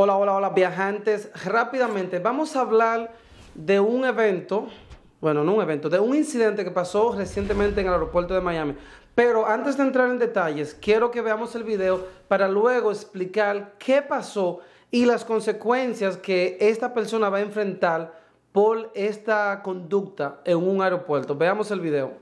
Hola, hola, hola viajantes. Rápidamente, vamos a hablar de un evento, bueno, no un evento, de un incidente que pasó recientemente en el aeropuerto de Miami. Pero antes de entrar en detalles, quiero que veamos el video para luego explicar qué pasó y las consecuencias que esta persona va a enfrentar por esta conducta en un aeropuerto. Veamos el video.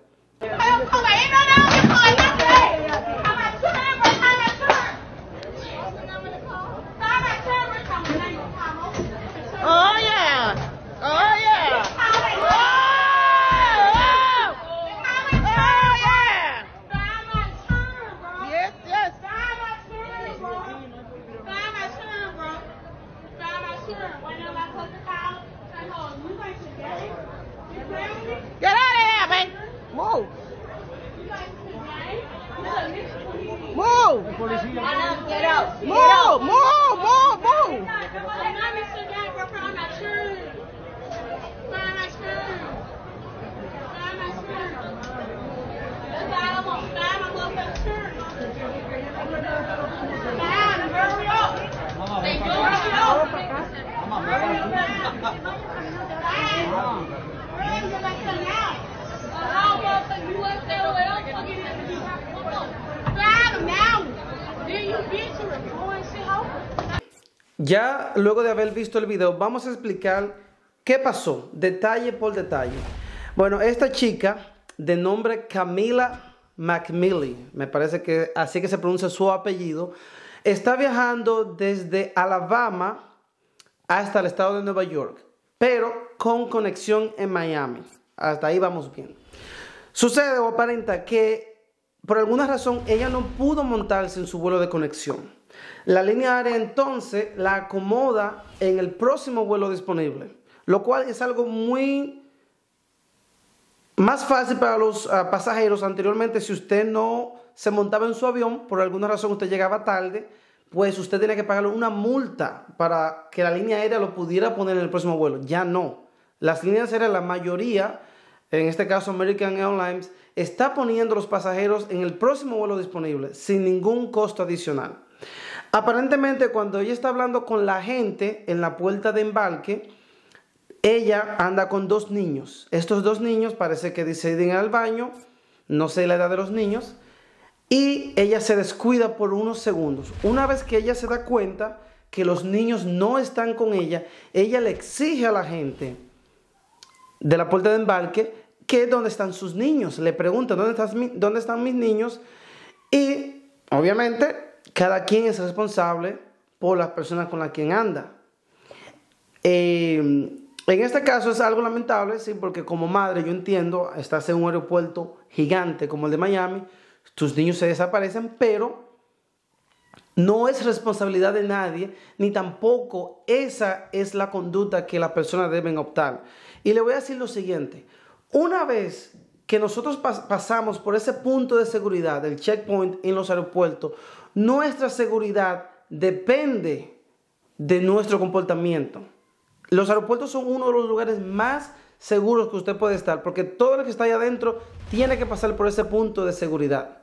Ya luego de haber visto el video, vamos a explicar qué pasó, detalle por detalle. Bueno, esta chica de nombre Camila McMillie, me parece que así que se pronuncia su apellido, está viajando desde Alabama hasta el estado de Nueva York, pero con conexión en Miami. Hasta ahí vamos bien. Sucede o aparenta que por alguna razón ella no pudo montarse en su vuelo de conexión. La línea aérea entonces la acomoda en el próximo vuelo disponible, lo cual es algo muy más fácil para los ah, pasajeros. Anteriormente, si usted no se montaba en su avión, por alguna razón usted llegaba tarde, pues usted tenía que pagarle una multa para que la línea aérea lo pudiera poner en el próximo vuelo. Ya no. Las líneas aéreas, la mayoría, en este caso American Airlines, está poniendo los pasajeros en el próximo vuelo disponible sin ningún costo adicional. Aparentemente cuando ella está hablando con la gente en la puerta de embarque, ella anda con dos niños. Estos dos niños parece que deciden al baño, no sé la edad de los niños, y ella se descuida por unos segundos. Una vez que ella se da cuenta que los niños no están con ella, ella le exige a la gente de la puerta de embarque que dónde están sus niños. Le pregunta, ¿dónde, dónde están mis niños? Y obviamente cada quien es responsable por las personas con las que anda. Em, en este caso es algo lamentable, sí, porque como madre yo entiendo, estás en un aeropuerto gigante como el de Miami, tus niños se desaparecen, pero no es responsabilidad de nadie, ni tampoco esa es la conducta que las personas deben optar. Y le voy a decir lo siguiente, una vez que nosotros pasamos por ese punto de seguridad, el checkpoint en los aeropuertos, nuestra seguridad depende de nuestro comportamiento. Los aeropuertos son uno de los lugares más seguros que usted puede estar, porque todo lo que está ahí adentro tiene que pasar por ese punto de seguridad.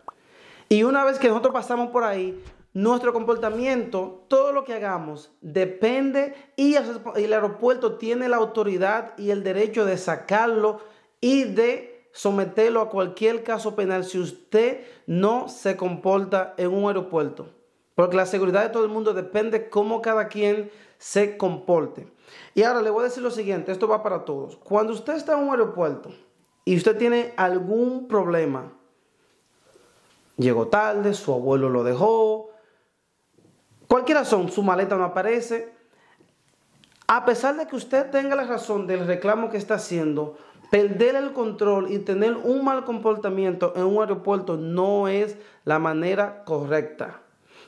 Y una vez que nosotros pasamos por ahí, nuestro comportamiento, todo lo que hagamos, depende y el aeropuerto tiene la autoridad y el derecho de sacarlo y de someterlo a cualquier caso penal si usted no se comporta en un aeropuerto. Porque la seguridad de todo el mundo depende cómo cada quien se comporte. Y ahora le voy a decir lo siguiente, esto va para todos. Cuando usted está en un aeropuerto y usted tiene algún problema, llegó tarde, su abuelo lo dejó, cualquier razón, su maleta no aparece, a pesar de que usted tenga la razón del reclamo que está haciendo, Perder el control y tener un mal comportamiento en un aeropuerto no es la manera correcta.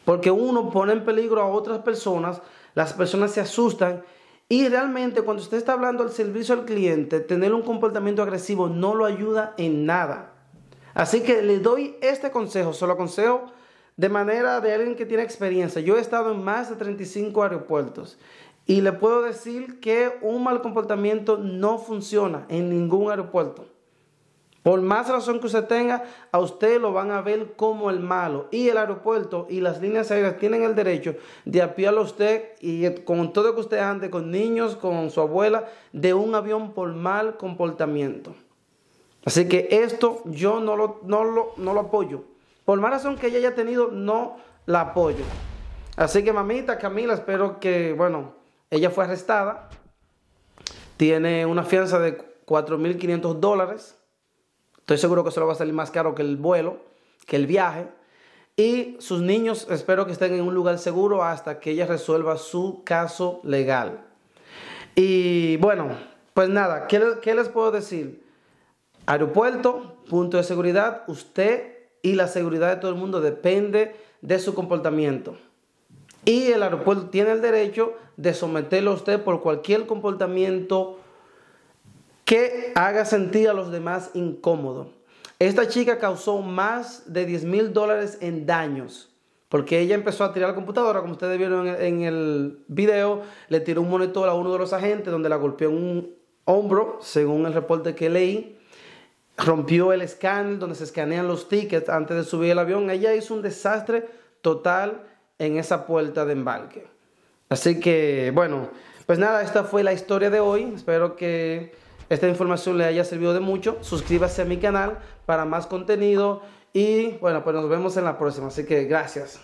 Porque uno pone en peligro a otras personas, las personas se asustan y realmente cuando usted está hablando al servicio al cliente, tener un comportamiento agresivo no lo ayuda en nada. Así que le doy este consejo, solo lo aconsejo de manera de alguien que tiene experiencia. Yo he estado en más de 35 aeropuertos y le puedo decir que un mal comportamiento no funciona en ningún aeropuerto. Por más razón que usted tenga, a usted lo van a ver como el malo. Y el aeropuerto y las líneas aéreas tienen el derecho de apiarlo a usted y con todo que usted ande, con niños, con su abuela, de un avión por mal comportamiento. Así que esto yo no lo, lo, no lo apoyo. Por más razón que ella haya tenido, no la apoyo. Así que mamita, Camila, espero que, bueno, ella fue arrestada, tiene una fianza de 4.500 dólares. Estoy seguro que eso va a salir más caro que el vuelo, que el viaje. Y sus niños espero que estén en un lugar seguro hasta que ella resuelva su caso legal. Y bueno, pues nada, ¿qué, qué les puedo decir? Aeropuerto, punto de seguridad, usted y la seguridad de todo el mundo depende de su comportamiento. Y el aeropuerto tiene el derecho de someterlo a usted por cualquier comportamiento que haga sentir a los demás incómodo. Esta chica causó más de 10 mil dólares en daños. Porque ella empezó a tirar la computadora, como ustedes vieron en el video, le tiró un monitor a uno de los agentes donde la golpeó en un hombro, según el reporte que leí. Rompió el escáner donde se escanean los tickets antes de subir el avión. Ella hizo un desastre total en esa puerta de embarque. Así que, bueno, pues nada, esta fue la historia de hoy. Espero que esta información le haya servido de mucho. Suscríbase a mi canal para más contenido y bueno, pues nos vemos en la próxima. Así que gracias.